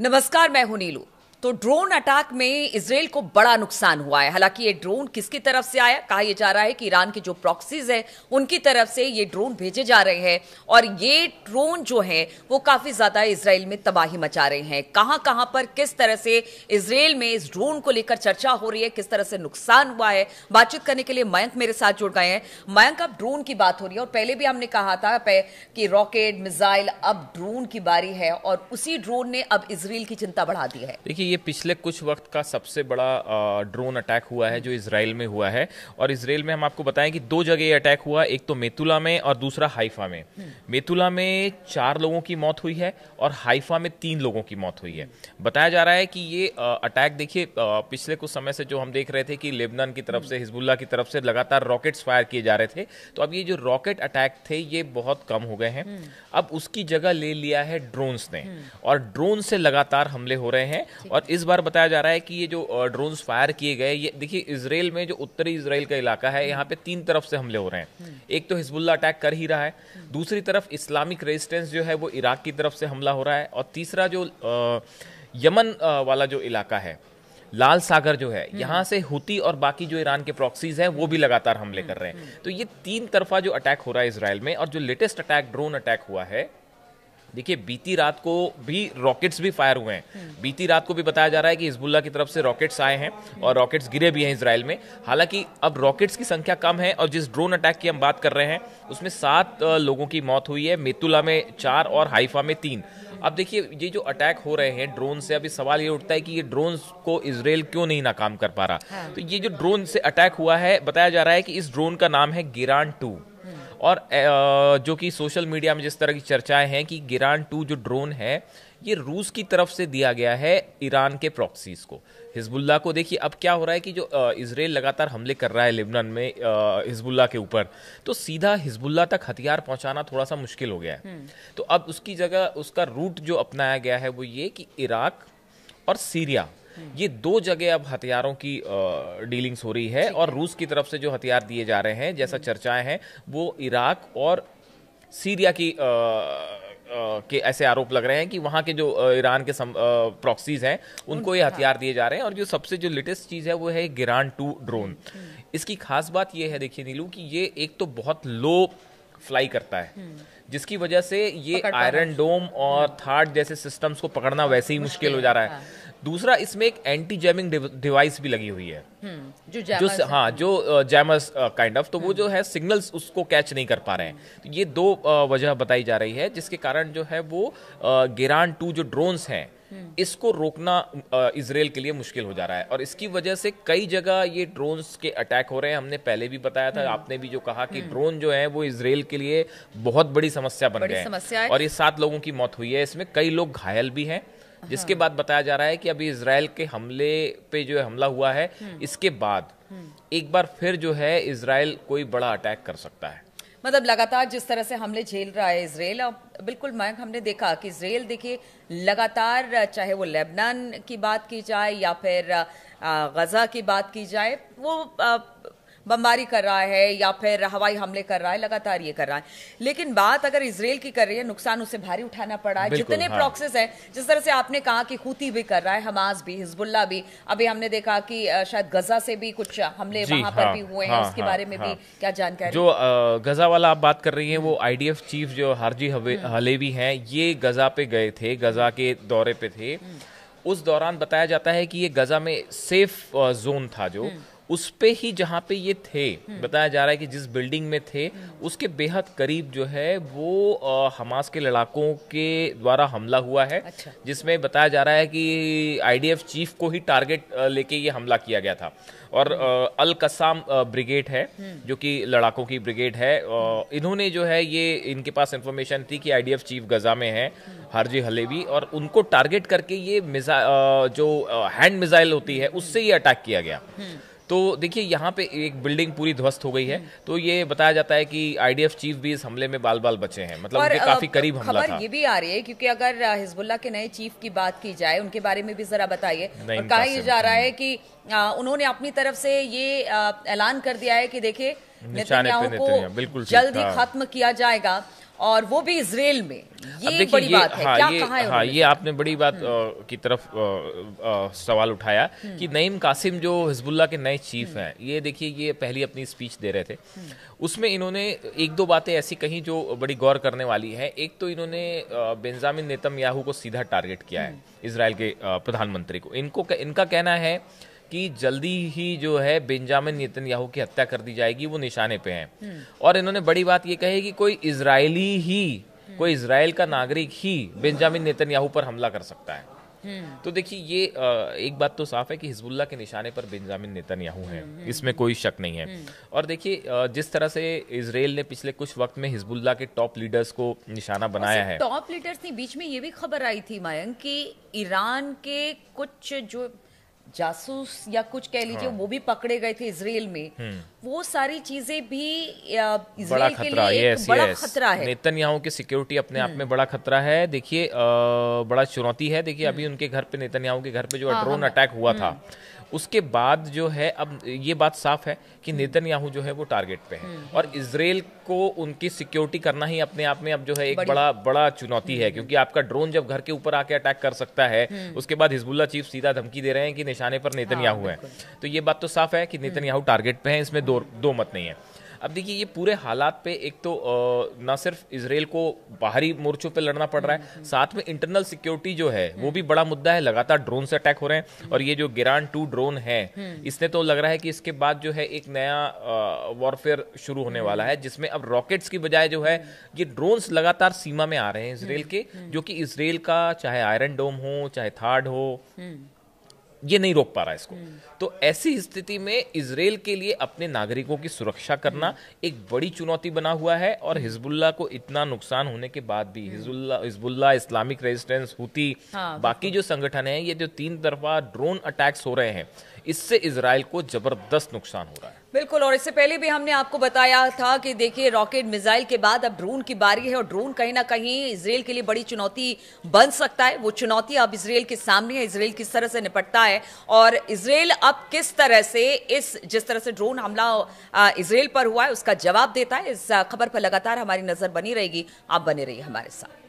नमस्कार मैं हूं नीलू तो ड्रोन अटैक में इसराइल को बड़ा नुकसान हुआ है हालांकि ये ड्रोन किसकी तरफ से आया कहा यह जा रहा है कि ईरान के जो प्रॉक्सीज है उनकी तरफ से ये ड्रोन भेजे जा रहे हैं और ये ड्रोन जो है वो काफी ज्यादा इसराइल में तबाही मचा रहे हैं कहां कहां पर किस तरह से इसराइल में इस ड्रोन को लेकर चर्चा हो रही है किस तरह से नुकसान हुआ है बातचीत करने के लिए मयंक मेरे साथ जुड़ गए हैं मयंक अब ड्रोन की बात हो रही है और पहले भी हमने कहा था कि रॉकेट मिजाइल अब ड्रोन की बारी है और उसी ड्रोन ने अब इसराइल की चिंता बढ़ा दी है देखिए ये पिछले कुछ वक्त का सबसे बड़ा ड्रोन अटैक हुआ है जो इसराइल में हुआ है और इसराइल में हम आपको बताएं कि दो जगह ये अटैक हुआ एक तो मेतुला में और दूसरा हाइफा में मेतुला में चार लोगों की मौत हुई है और हाइफा में तीन लोगों की मौत हुई है बताया जा रहा है कि ये अटैक देखिए पिछले कुछ समय से जो हम देख रहे थे कि लेबनान की तरफ से हिजबुल्ला की तरफ से लगातार रॉकेट्स फायर किए जा रहे थे तो अब ये जो रॉकेट अटैक थे ये बहुत कम हो गए हैं अब उसकी जगह ले लिया है ड्रोन्स ने और ड्रोन से लगातार हमले हो रहे हैं और और इस बार बताया जा रहा है कि ये जो ड्रोन्स फायर किए गए ये देखिए इसराइल में जो उत्तरी इसराइल का इलाका है यहाँ पे तीन तरफ से हमले हो रहे हैं हम्म। एक तो हिजबुल्ला अटैक कर ही रहा है दूसरी तरफ इस्लामिक रेजिस्टेंस जो है वो इराक की तरफ से हमला हो रहा है और तीसरा जो यमन वाला जो इलाका है लाल सागर जो है हम्म। यहाँ से हुती और बाकी जो ईरान के प्रॉक्सीज हैं वो भी लगातार हमले हम्म, कर रहे हैं तो ये तीन तरफा जो अटैक हो रहा है इसराइल में और जो लेटेस्ट अटैक ड्रोन अटैक हुआ है देखिए बीती रात को भी रॉकेट्स भी फायर हुए हैं बीती रात को भी बताया जा रहा है कि हिजबुल्ला की तरफ से रॉकेट्स आए हैं और रॉकेट्स गिरे भी हैं इसराइल में हालांकि अब रॉकेट्स की संख्या कम है और जिस ड्रोन अटैक की हम बात कर रहे हैं उसमें सात लोगों की मौत हुई है मेतुला में चार और हाइफा में तीन अब देखिए ये जो अटैक हो रहे हैं ड्रोन से अभी सवाल ये उठता है कि ये ड्रोन को इसराइल क्यों नहीं नाकाम कर पा रहा हाँ। तो ये जो ड्रोन से अटैक हुआ है बताया जा रहा है कि इस ड्रोन का नाम है गिरान टू और जो कि सोशल मीडिया में जिस तरह की चर्चाएं हैं कि गिरान टू जो ड्रोन है ये रूस की तरफ से दिया गया है ईरान के प्रॉक्सीज को हिजबुल्ला को देखिए अब क्या हो रहा है कि जो इसराइल लगातार हमले कर रहा है लेबनान में हिजबुल्ला के ऊपर तो सीधा हिजबुल्ला तक हथियार पहुंचाना थोड़ा सा मुश्किल हो गया है हम्म। तो अब उसकी जगह उसका रूट जो अपनाया गया है वो ये कि इराक और सीरिया ये दो जगह अब हथियारों की डीलिंग्स हो रही है और रूस की तरफ से जो हथियार दिए जा रहे हैं जैसा चर्चाएं हैं वो इराक और सीरिया की के ऐसे आरोप लग रहे हैं कि वहाँ के जो ईरान के प्रॉक्सीज हैं उनको ये हथियार दिए जा रहे हैं और जो सबसे जो लेटेस्ट चीज़ है वो है गिरान टू ड्रोन हम्म, हम्म। इसकी खास बात ये है देखिए नीलू कि ये एक तो बहुत लो फ्लाई करता है हम्म। जिसकी वजह से ये आयरन डोम और थार्ड जैसे सिस्टम्स को पकड़ना वैसे ही मुश्किल हो जा रहा है हाँ। दूसरा इसमें एक एंटी जैमिंग डिवाइस भी लगी हुई है हम्म, जो जो हाँ जो जैमर्स काइंड ऑफ तो वो जो हम्म। है सिग्नल्स उसको कैच नहीं कर पा रहे हैं तो ये दो वजह बताई जा रही है जिसके कारण जो है वो गिरान टू जो ड्रोन्स हैं हम्म। इसको रोकना इसराइल के लिए मुश्किल हो जा रहा है और इसकी वजह से कई जगह ये ड्रोन्स के अटैक हो रहे हैं हमने पहले भी बताया था आपने भी जो कहा कि ड्रोन जो है वो इसराइल के लिए बहुत बड़ी समस्या बन गए और ये सात लोगों की मौत हुई है इसमें कई लोग घायल भी हैं जिसके बाद बताया जा रहा है कि अभी इसराइल के हमले पे जो हमला हुआ है हम्म। इसके बाद हम्म। एक बार फिर जो है इसराइल कोई बड़ा अटैक कर सकता है मतलब लगातार जिस तरह से हमले झेल रहा है इसराइल और बिल्कुल मयंक हमने देखा कि इसराइल देखिए लगातार चाहे वो लेबनान की बात की जाए या फिर गज़ा की बात की जाए वो बमबारी कर रहा है या फिर हवाई हमले कर रहा है लगातार ये कर रहा है लेकिन बात अगर इसराइल की कर रही है नुकसान उसे भारी उठाना पड़ा है जितने हाँ। प्रोक्सेस है जिस तरह से आपने कहा कि खूती भी कर रहा है हमास भी हिजबुल्ला भी अभी हमने देखा कि शायद गजा से भी कुछ हमले वहां पर हाँ, भी हुए हैं हाँ, उसके हाँ, बारे में भी क्या जानकारी जो गजा वाला आप बात कर रही है वो आई चीफ जो हारजी हम्म। हलेवी है ये गजा पे गए थे गजा के दौरे पे थे हम्म। उस दौरान बताया जाता है कि ये गजा में सेफ जोन था जो हम्म। उस पे ही जहाँ पे ये थे हम्म। बताया जा रहा है कि जिस बिल्डिंग में थे हम्म। उसके बेहद करीब जो है वो आ, हमास के लड़ाकों के द्वारा हमला हुआ है अच्छा। जिसमें बताया जा रहा है कि आईडीएफ चीफ को ही टारगेट लेके ये हमला किया गया था और आ, अल कसाम ब्रिगेड है हम्म। जो कि लड़ाकों की ब्रिगेड है इन्होंने जो है ये इनके पास इंफॉर्मेशन थी कि आईडीएफ चीफ गजा में है हारजी हलेवी और उनको टारगेट करके ये मिजा जो हैंड मिसाइल होती है उससे ये अटैक किया गया तो देखिए यहाँ पे एक बिल्डिंग पूरी ध्वस्त हो गई है तो ये बताया जाता है कि आईडीएफ चीफ भी इस हमले में बाल बाल बचे हैं मतलब उनके काफी करीब हमला था ये भी आ रही है क्योंकि अगर हिजबुल्ला के नए चीफ की बात की जाए उनके बारे में भी जरा बताइए और कहा यह जा रहा है कि उन्होंने अपनी तरफ से ये ऐलान कर दिया है कि देखिये को जल्द ही खत्म किया जाएगा और वो भी इसराइल में ये बड़ी ये, बात है हाँ, क्या ये, कहा है हाँ, ये आपने बड़ी बात आ, की तरफ आ, आ, सवाल उठाया हम्म। कि नईम कासिम जो हिजबुल्ला के नए चीफ हम्म। हैं ये देखिए ये पहली अपनी स्पीच दे रहे थे हम्म। उसमें इन्होंने एक दो बातें ऐसी कही जो बड़ी गौर करने वाली है एक तो इन्होंने बेंजामिन नेतम याहू को सीधा टारगेट किया है इसराइल के प्रधानमंत्री को इनको इनका कहना है कि जल्दी ही जो है बेंजामिन नितिनयाहू की हत्या कर दी जाएगी वो निशाने पे हैं हम्म। और इन्होंने बड़ी बात ये कही कि कोई इजरायली ही हम्म। कोई इसराइल का नागरिक ही बेंजामिन नितिनयाहू पर हमला कर सकता है हम्म। तो देखिए ये एक बात तो साफ है कि हिजबुल्ला के निशाने पर बेंजामिन नेतन्याहू हैं इसमें कोई शक नहीं है और देखिए जिस तरह से इसराइल ने पिछले कुछ वक्त में हिजबुल्ला के टॉप लीडर्स को निशाना बनाया है टॉप लीडर्स ने बीच में ये भी खबर आई थी मयंक कि ईरान के कुछ जो जासूस या कुछ कह लीजिए हाँ। वो भी पकड़े गए थे इसराइल में हम्म। वो सारी चीजें भी खतरा के लिए येस, बड़ा खतरा है नेतन्याहू की सिक्योरिटी अपने आप हम्म। में बड़ा खतरा है देखिए बड़ा चुनौती है देखिए अभी हम्म। उनके घर पे नेतन्याहू के घर पे जो ड्रोन हाँ, अटैक हाँ, हाँ। हुआ था उसके बाद जो है अब ये बात साफ है कि नेतन याहू जो है वो टारगेट पे है हम्म। और इसराइल को उनकी सिक्योरिटी करना ही अपने आप में अब जो है एक बड़ा बड़ा चुनौती है क्योंकि आपका ड्रोन जब घर के ऊपर आके अटैक कर सकता है हम्म। उसके बाद हिजबुल्ला चीफ सीधा धमकी दे रहे हैं कि निशाने पर हाँ, नितन याहू है तो ये बात तो साफ है कि हम्म। नेतन याहू टारगेट पे है इसमें दो दो मत नहीं है अब देखिए ये पूरे हालात पे एक तो ना सिर्फ इसराइल को बाहरी मोर्चों पे लड़ना पड़ रहा है हम्म। साथ में इंटरनल सिक्योरिटी जो है वो भी बड़ा मुद्दा है लगातार ड्रोन से अटैक हो रहे हैं और ये जो गिरान टू ड्रोन है इसने तो लग रहा है कि इसके बाद जो है एक नया वॉरफेयर शुरू होने वाला है हम्म। जिसमें अब रॉकेट्स की बजाय जो है ये ड्रोन्स लगातार सीमा में आ रहे हैं इसराइल हम्म। के जो कि इसराइल का चाहे आयरन डोम हो चाहे थार्ड हो ये नहीं रोक पा रहा इसको हम्म। तो ऐसी स्थिति में इसराइल के लिए अपने नागरिकों की सुरक्षा करना हम्म। एक बड़ी चुनौती बना हुआ है और हम्म। हिजबुल्ला को इतना नुकसान होने के बाद भी Hezbollah Hezbollah Islamic resistance Houthi हाँ, बाकी जो संगठन है ये जो तीन तरफा ड्रोन अटैक्स हो रहे हैं इससे इसराइल को जबरदस्त नुकसान हो रहा है बिल्कुल और इससे पहले भी हमने आपको बताया था कि देखिए रॉकेट मिसाइल के बाद अब ड्रोन की बारी है और ड्रोन कहीं ना कहीं इसराइल के लिए बड़ी चुनौती बन सकता है वो चुनौती अब इसराइल के सामने है इसराइल किस तरह से निपटता है और इसराइल अब किस तरह से इस जिस तरह से ड्रोन हमला इसराइल पर हुआ है उसका जवाब देता है इस खबर पर लगातार हमारी नजर बनी रहेगी आप बने रहिए हमारे साथ